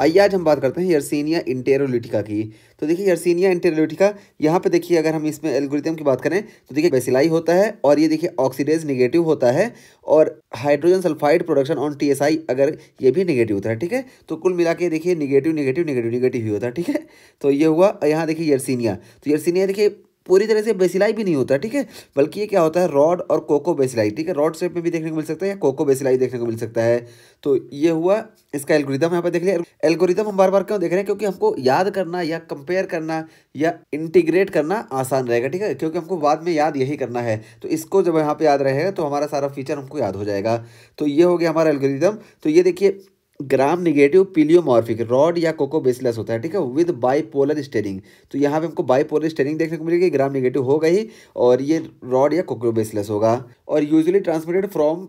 आइए आज हम बात करते हैं यर्सिनिया इंटेरोलिटिका की तो देखिए यर्सिनिया इंटेरोलिटिका यहाँ पे देखिए अगर हम इसमें एल्गोरिथम की बात करें तो देखिए बेसिलाई होता है और ये देखिए ऑक्सीडेज निगेटिव होता है और hydrogen sulphide production on T अगर ये भी निगेटिव होता है ठीक है तो कुल मिला के देखिए निगेटिव निगेटिव निगेटिव निगेटिव ही होता है ठीक है तो ये हुआ यहाँ देखिए यर्सिनिया तो यर्सिनिया देखिए पूरी तरह से बेसिलाई भी नहीं होता ठीक है बल्कि ये क्या होता है रॉड और कोको बेसिलाई ठीक है रॉड शेप में भी देखने को मिल सकता है या कोको बेसिलाई देखने को मिल सकता है तो ये हुआ इसका एल्गोरिदम यहाँ पर देख लिया एल्गोरिदम हम बार बार क्यों देख रहे हैं क्योंकि हमको याद करना या कंपेयर करना या इंटीग्रेट करना आसान रहेगा ठीक है क्योंकि हमको बाद में याद यही करना है तो इसको जब यहाँ पर याद रहेगा तो हमारा सारा फीचर हमको याद हो जाएगा तो ये हो गया हमारा एल्गोरिदम तो ये देखिए ग्राम निगेटिव पीलियोमॉर्फिक रॉड या कोको बेसलेस होता है ठीक है विद बाईपोलर स्टेरिंग तो यहाँ पे हमको बाईपोलर स्टेरिंग देखने को मिलेगी ग्राम निगेटिव होगा ही और ये रॉड या कोको बेसलेस होगा और usually transmitted from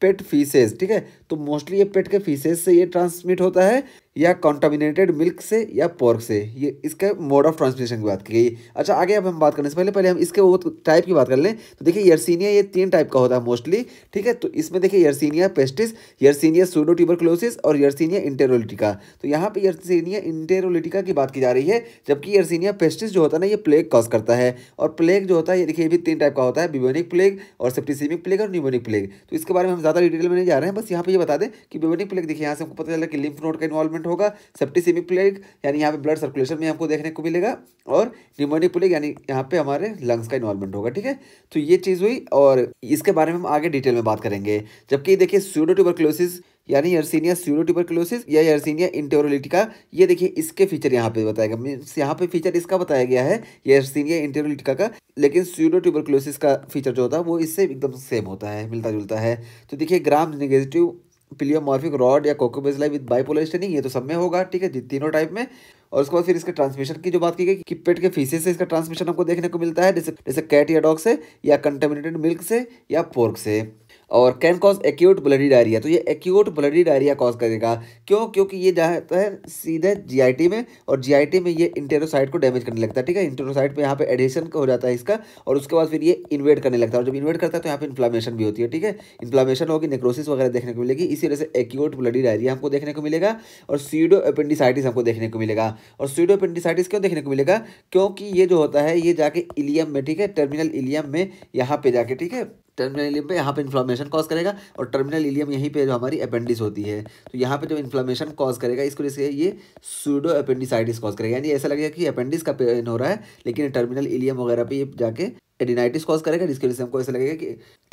pet faeces ठीक है तो मोस्टली ये पेट के फीसेज से ये ट्रांसमिट होता है या कॉन्टामिनेटेड मिल्क से या पोर्क से ये इसके मोड ऑफ ट्रांसमिशन की बात की गई अच्छा आगे अब हम बात करने से पहले पहले हम इसके वो टाइप की बात कर लें तो देखिए यर्सिनिया ये तीन टाइप का होता है मोस्टली ठीक है तो इसमें देखिए Yersinia pestis Yersinia pseudotuberculosis और यर्सिनिया इंटेरोलिटिका तो यहाँ पर यर्सिनिया इंटेरोलिटिका की बात की जा रही है जबकि यर्सिनिया पेस्टिस जो होता है ना ये प्लेग कॉज करता है और प्लेग जो होता है ये देखिए भी तीन टाइप का होता है बिबोनिक प्लेग और सेप्टिसिमिक प्लेग और न्यूमोनिक प्लेग तो इसके बारे में हम ज़्यादा डिटेल में नहीं जा रहे हैं बस यहाँ पर ये बता दें कि बिबोनिक प्लेग देखिए यहाँ से हमको पता चला कि लिम्फ नोड का इन्वॉल्वमेंट मूवमेंट होगा सेप्टिसिमिक प्लेग यानी यहाँ पे ब्लड सर्कुलेशन में आपको देखने को मिलेगा और निमोनिक प्लेग यानी यहाँ पे हमारे लंग्स का इन्वॉल्वमेंट होगा ठीक है तो ये चीज़ हुई और इसके बारे में हम आगे डिटेल में बात करेंगे जबकि देखिए सूडोट्यूबरक्लोसिस यानी यर्सीनिया सीरोटिबरक्लोसिस या यर्सीनिया इंटेरोलिटिका ये देखिए इसके फीचर यहाँ पे बताया गया मीन्स यहाँ पे फीचर इसका बताया गया है यर्सीनिया इंटेरोलिटिका का लेकिन सीरोटिबरक्लोसिस का फीचर जो होता है वो इससे एकदम सेम होता है मिलता जुलता है तो देखिए ग्राम निगेटिव पिलियोमॉर्फिक रॉड या कोकोबेजलाई विद बाइपोलर स्टेनिंग ये तो सब में होगा ठीक है तीनों टाइप में और उसके बाद फिर इसके ट्रांसमिशन की जो बात की गई कि पेट के फीसे से इसका ट्रांसमिशन हमको देखने को मिलता है जैसे जैसे कैट या डॉग से या कंटेमिनेटेड मिल्क से या पोर्क से और can cause acute bloody diarrhoea तो ये एक्यूट ब्लडी डायरिया कॉज करेगा क्यों क्योंकि ये जाता है सीधे जी में और जी में ये इंटेरोसाइट को डैमेज करने लगता है ठीक है इंटेरोसाइट में यहाँ पे एडिशन हो जाता है इसका और उसके बाद फिर ये इन्वेट करने लगता है और जब इन्वेट करता है तो यहाँ पे इन्फ्लामेशन भी होती है ठीक है इन्फ्लामेशन होगी नेक्रोसिस वगैरह देखने को मिलेगी इसी वजह से एक्यूट ब्लडी डायरिया हमको देखने को मिलेगा और सीडो अपेंडिसाइटिस हमको देखने को मिलेगा और स्यूडो पेंटिसाइटिस क्यों देखने को मिलेगा क्योंकि ये जो होता है ये जाके इलियम में ठीक है टर्मिनल इलियम में यहाँ पे जाके ठीक है टर्मिनल इलियम पे यहाँ पे इन्फ्लामेशन कॉज करेगा और टर्मिनल इलियम यहीं पे जो हमारी अपेंडिस होती है तो यहाँ पे जो इन्फ्लामेशन कॉज करेगा इसको जैसे ये सूडो अपेंडिसाइटिस कॉज करेगा यानी ऐसा लगेगा कि अपेंडिस का पेन हो रहा है लेकिन टर्मिनल इलियम वगैरह पे ये जाके एडिनाइटिस कॉज करेगा जिसकी वजह से हमको ऐसा लगेगा कि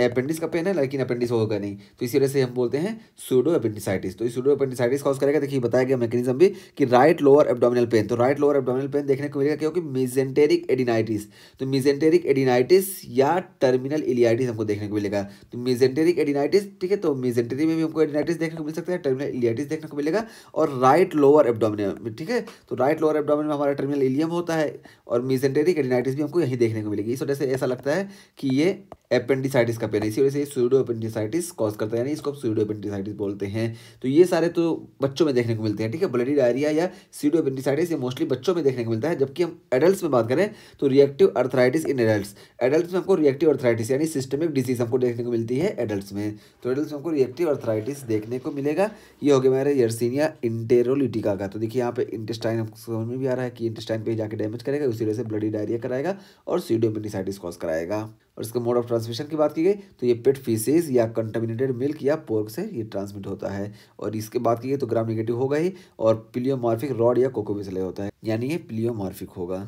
अपेंडिस का पेन है लेकिन अपेंडिस होगा नहीं तो इसी वजह से हम बोलते हैं सूडो अपेंडिसाइटिस तो सूडो अपेंडिसाइटिस कॉज करेगा देखिए बताया गया मैकेनिज्म भी कि राइट लोअर एब्डोमिनल पेन तो राइट लोअर एब्डोमिनल पेन देखने को मिलेगा क्योंकि मिजेंटेरिक एडिनाइटिस तो मिजेंटेरिक एडिनाइटिस या टर्मिनल इलियाइटिस हमको देखने को मिलेगा तो मिजेंटेरिक एडिनाइटिस ठीक है तो मिजेंटेरी में भी हमको एडिनाइटिस देखने को मिल सकता है टर्मिनल इलियाइटिस देखने को मिलेगा और राइट लोअर एब्डोमिनल ठीक है तो राइट लोअर एब्डोमिन में हमारा टर्मिनल इलियम होता है और मिजेंटेरिक एडिनाइटिस भी हमको यहीं देखने को मिलेगी इस वजह से ऐसा लगता है कि ये एपेंडिसाइटिस का पेन है इसी वजह से सूडो एपेंडिसाइटिस कॉज करता है यानी इसको सूडो एपेंडिसाइटिस बोलते हैं तो ये सारे तो बच्चों में देखने को मिलते हैं ठीक है ब्लडी डायरिया या सीडो एपेंडिसाइटिस ये मोस्टली बच्चों में देखने को मिलता है जबकि हम एडल्ट में बात करें तो reactive arthritis in adult adult में हमको रिएक्टिव अर्थराइटिस यानी सिस्टमिक डिजीज हमको देखने को मिलती है एडल्ट में तो एडल्ट में हमको रिएक्टिव अर्थराइटिस देखने को मिलेगा ये हो गया हमारे यर्सिनिया इंटेरोलिटिका का तो देखिए यहाँ पे इंटेस्टाइन समझ में भी आ रहा है कि इंटेस्टाइन पे जाकर डैमेज करेगा उसी वजह से ब्लडी डायरिया कराएगा और सीडो एपेंडिसाइटिस कॉज कराएगा और इसका मोड ऑफ ट्रांसमिशन की बात की गई तो ये पेट फीसेज या कंटामिनेटेड मिल्क या पोर्क से ये ट्रांसमिट होता है और इसके बात की गई तो ग्राम निगेटिव होगा ही और पिलियोमार्फिक रॉड या कोकोविसले होता है यानी ये पिलियोमार्फिक होगा